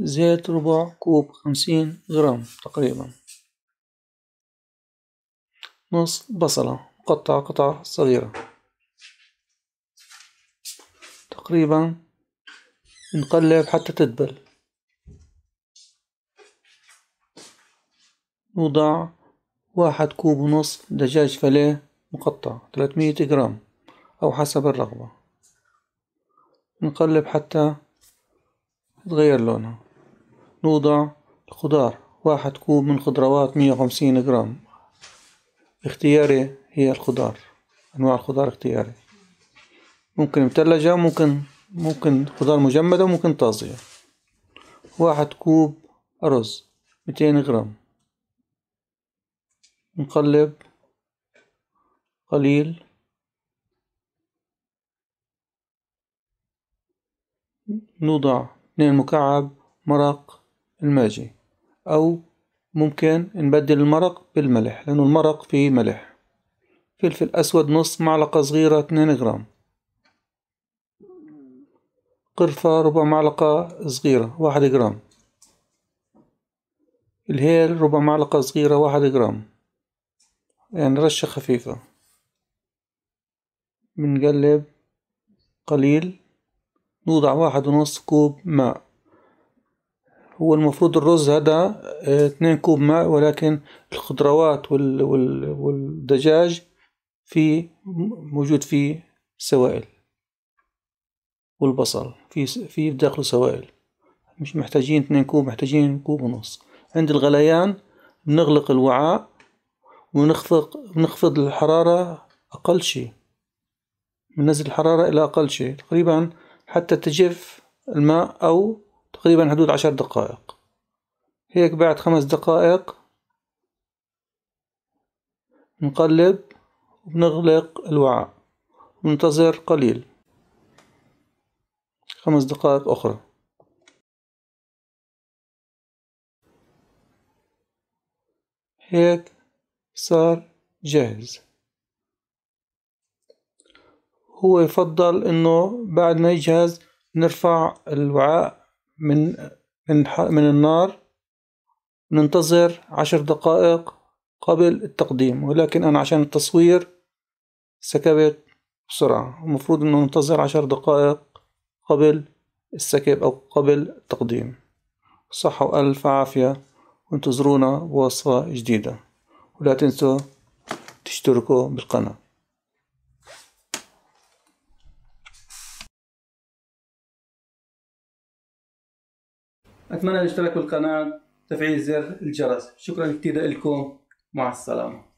زائد ربع كوب خمسين غرام تقريبا نص بصلة مقطعة قطع صغيرة تقريبا نقلب حتى تدبل نوضع واحد كوب ونصف دجاج فليه مقطع ثلاثمية جرام أو حسب الرغبة نقلب حتى تغير لونها نوضع الخضار واحد كوب من خضروات مية وخمسين جرام اختياري هي الخضار أنواع الخضار اختياري ممكن مثلجة ممكن ممكن خضار مجمدة وممكن طازجة واحد كوب أرز ميتين جرام نقلب قليل نوضع من المكعب مرق الماجي أو ممكن نبدل المرق بالملح لأنه المرق فيه ملح فلفل أسود نص معلقة صغيرة 2 غرام قرفة ربع معلقة صغيرة واحد غرام الهيل ربع معلقة صغيرة واحد غرام يعني رشة خفيفة بنقلب قليل نوضع واحد ونص كوب ماء هو المفروض الرز هذا آه، اثنين كوب ماء ولكن الخضروات والدجاج في موجود فيه سوائل والبصل في في داخله سوائل مش محتاجين اثنين كوب محتاجين كوب ونص عند الغليان بنغلق الوعاء ونخفق بنخفض الحرارة أقل شيء بنزل الحرارة إلى أقل شيء تقريبا حتى تجف الماء أو تقريبا حدود عشر دقائق هيك بعد خمس دقائق نقلب وبنغلق الوعاء وننتظر قليل خمس دقائق أخرى هيك صار جاهز هو يفضل انه بعد ما يجهز نرفع الوعاء من من من النار ننتظر عشر دقائق قبل التقديم ولكن انا عشان التصوير سكبت بسرعة المفروض انه ننتظر عشر دقائق قبل السكب او قبل التقديم صحة وألف عافية وانتظرونا بوصفة جديدة ولا تنسوا تشتركوا بالقناة أتمنى الاشتراك بالقناة تفعيل زر الجرس شكرا كثير لكم مع السلامة